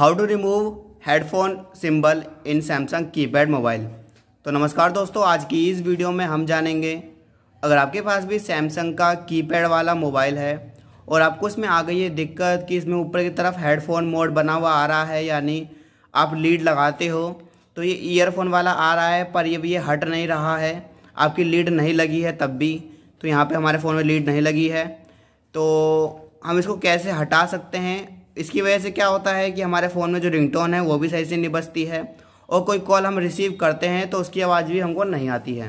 how to remove headphone symbol in Samsung keypad mobile तो नमस्कार दोस्तों आज की इस वीडियो में हम जानेंगे अगर आपके पास भी सैमसंग का कीपैड वाला मोबाइल है और आपको इसमें आ गई है दिक्कत कि इसमें ऊपर की तरफ हेडफोन मोड बना हुआ आ रहा है यानी आप लीड लगाते हो तो ये ईयरफोन वाला आ रहा है पर ये भी ये हट नहीं रहा है आपकी लीड नहीं लगी है तब भी तो यहाँ पे हमारे फ़ोन में लीड नहीं लगी है तो हम इसको कैसे हटा सकते हैं इसकी वजह से क्या होता है कि हमारे फ़ोन में जो रिंगटोन है वो भी सही से नहीं बजती है और कोई कॉल हम रिसीव करते हैं तो उसकी आवाज़ भी हमको नहीं आती है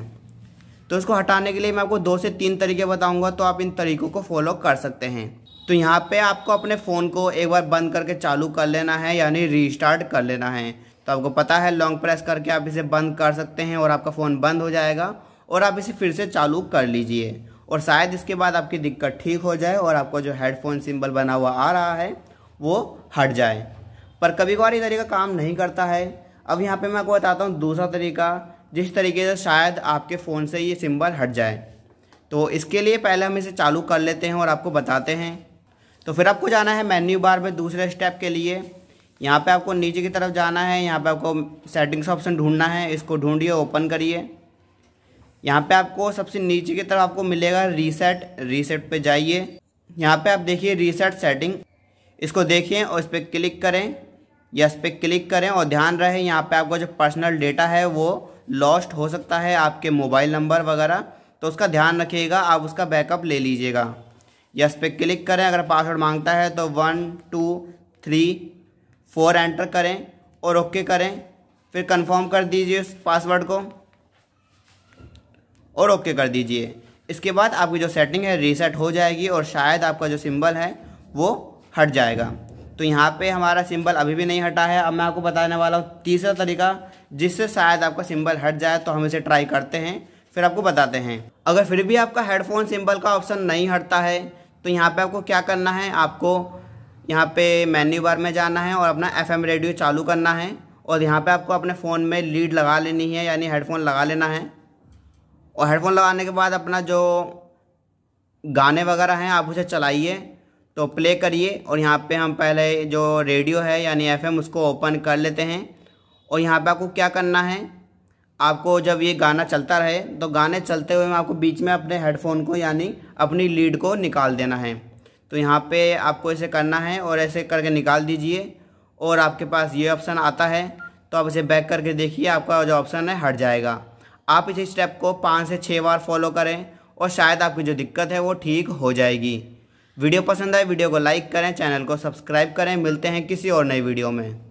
तो इसको हटाने के लिए मैं आपको दो से तीन तरीके बताऊंगा तो आप इन तरीकों को फॉलो कर सकते हैं तो यहाँ पे आपको अपने फ़ोन को एक बार बंद करके चालू कर लेना है यानी रीस्टार्ट कर लेना है तो आपको पता है लॉन्ग प्रेस करके आप इसे बंद कर सकते हैं और आपका फ़ोन बंद हो जाएगा और आप इसे फिर से चालू कर लीजिए और शायद इसके बाद आपकी दिक्कत ठीक हो जाए और आपको जो हेडफोन सिंबल बना हुआ आ रहा है वो हट जाए पर कभी कभार ये तरीका काम नहीं करता है अब यहाँ पे मैं आपको बताता हूँ दूसरा तरीका जिस तरीके से शायद आपके फ़ोन से ये सिम्बल हट जाए तो इसके लिए पहले हम इसे चालू कर लेते हैं और आपको बताते हैं तो फिर आपको जाना है मेन्यू बार में दूसरे स्टेप के लिए यहाँ पे आपको नीचे की तरफ जाना है यहाँ पे आपको सेटिंग्स ऑप्शन ढूंढना है इसको ढूंढिए ओपन करिए यहाँ पे आपको सबसे नीचे की तरफ आपको मिलेगा रीसेट रीसेट पे जाइए यहाँ पे आप देखिए रीसेट सेटिंग इसको देखें और इस पर क्लिक करें या इस पर क्लिक करें और ध्यान रहे यहाँ पे आपका जो पर्सनल डेटा है वो लॉस्ट हो सकता है आपके मोबाइल नंबर वगैरह तो उसका ध्यान रखिएगा आप उसका बैकअप ले लीजिएगा या इस पर क्लिक करें अगर पासवर्ड मांगता है तो one two three four enter करें और ओके करें फिर कन्फर्म कर दीजिए उस पासवर्ड को और ओके कर दीजिए इसके बाद आपकी जो सेटिंग है रीसेट हो जाएगी और शायद आपका जो सिंबल है वो हट जाएगा तो यहाँ पे हमारा सिंबल अभी भी नहीं हटा है अब मैं आपको बताने वाला हूँ तीसरा तरीका जिससे शायद आपका सिंबल हट जाए तो हम इसे ट्राई करते हैं फिर आपको बताते हैं अगर फिर भी आपका हेडफोन सिंबल का ऑप्शन नहीं हटता है तो यहाँ पे आपको क्या करना है आपको यहाँ पे मेन्यू बार में जाना है और अपना एफ रेडियो चालू करना है और यहाँ पर आपको अपने फ़ोन में लीड लगा लेनी है यानी हेडफोन लगा लेना है और हेडफोन लगाने के बाद अपना जो गाने वगैरह हैं आप उसे चलाइए तो प्ले करिए और यहाँ पे हम पहले जो रेडियो है यानी एफएम उसको ओपन कर लेते हैं और यहाँ पे आपको क्या करना है आपको जब ये गाना चलता रहे तो गाने चलते हुए आपको बीच में अपने हेडफोन को यानी अपनी लीड को निकाल देना है तो यहाँ पे आपको ऐसे करना है और ऐसे करके निकाल दीजिए और आपके पास ये ऑप्शन आता है तो आप इसे बैक करके देखिए आपका जो ऑप्शन है हट जाएगा आप इस स्टेप को पाँच से छः बार फॉलो करें और शायद आपकी जो दिक्कत है वो ठीक हो जाएगी वीडियो पसंद आए वीडियो को लाइक करें चैनल को सब्सक्राइब करें मिलते हैं किसी और नई वीडियो में